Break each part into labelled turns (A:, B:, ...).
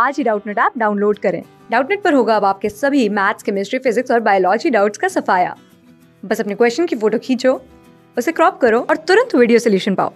A: आज ही Doubtnut app download करें डाउटनेट पर होगा अब आपके सभी मैथ्स केमिस्ट्री फिजिक्स और बायोलॉजी डाउट्स का सफाया बस अपने क्वेश्चन की फोटो खींचो उसे क्रॉप करो और तुरंत वीडियो सोल्यूशन पाओ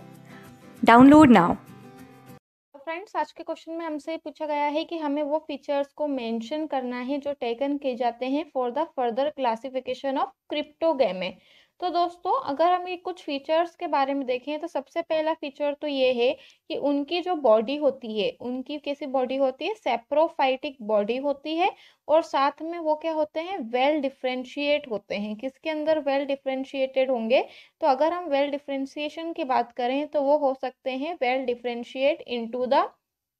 A: डाउनलोड नाउ तो
B: फ्रेंड्स आज के क्वेश्चन में हमसे पूछा गया है कि हमें वो फीचर्स को मेंशन करना है जो टेकन किए जाते हैं for the further classification of cryptogamae तो दोस्तों अगर हम ये कुछ फीचर्स के बारे में देखें तो सबसे पहला फीचर तो ये है कि उनकी जो बॉडी होती है उनकी कैसी बॉडी होती है सेप्रोफाइटिक बॉडी होती है और साथ में वो क्या होते हैं वेल डिफ्रेंशिएट होते हैं किसके अंदर वेल डिफ्रेंशिएटेड होंगे तो अगर हम वेल डिफ्रेंशिएशन की बात करें तो वो हो सकते हैं well differentiate in the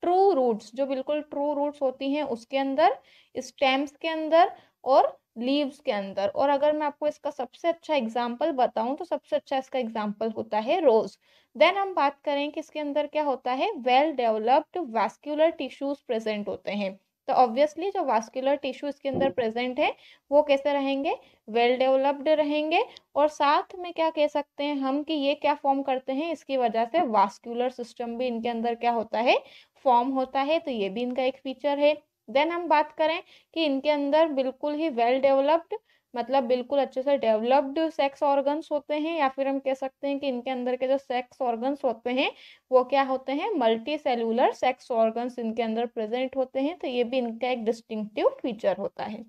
B: true roots जो बिल्कुल ट्रू रूट्स होती हैं उसके अंदर स्टेम्स के अंदर और लीव्स के अंदर और अगर मैं आपको इसका सबसे अच्छा एग्जाम्पल बताऊं तो सबसे अच्छा इसका एग्जाम्पल होता है रोज देन हम बात करें कि इसके अंदर क्या होता है well developed vascular tissues present होते हैं तो ऑब्वियसली जो वास्कुलर टिश्यू इसके अंदर प्रेजेंट है वो कैसे रहेंगे वेल डेवलप्ड रहेंगे और साथ में क्या कह सकते हैं हम कि ये क्या फॉर्म करते हैं इसकी वजह से वास्कुलर सिस्टम भी इनके अंदर क्या होता है फॉर्म होता है तो ये भी इनका एक फीचर है देन हम बात करें कि इनके अंदर बिल्कुल ही वेल डेवलप्ड मतलब बिल्कुल अच्छे से डेवलप्ड सेक्स ऑर्गन्स होते हैं या फिर हम कह सकते हैं कि इनके अंदर के जो सेक्स ऑर्गन्स होते हैं वो क्या होते हैं मल्टी सेलुलर सेक्स ऑर्गन्स इनके अंदर प्रेजेंट होते हैं तो ये भी इनका एक डिस्टिंक्टिव फीचर होता है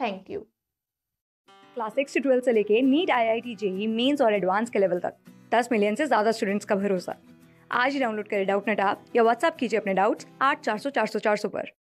B: थैंक यू
A: क्लास सिक्स से ट्वेल्थ से लेके NEET I I T JEE mains और एडवांस के लेवल तक दस मिलियन से ज़्यादा स्टूडेंट्स का भरोसा आज ही डाउनलोड करें डाउट नेट आप या व्हाट्सअप कीजिए अपने डाउट्स आठ चार सौ चार सौ चार सौ पर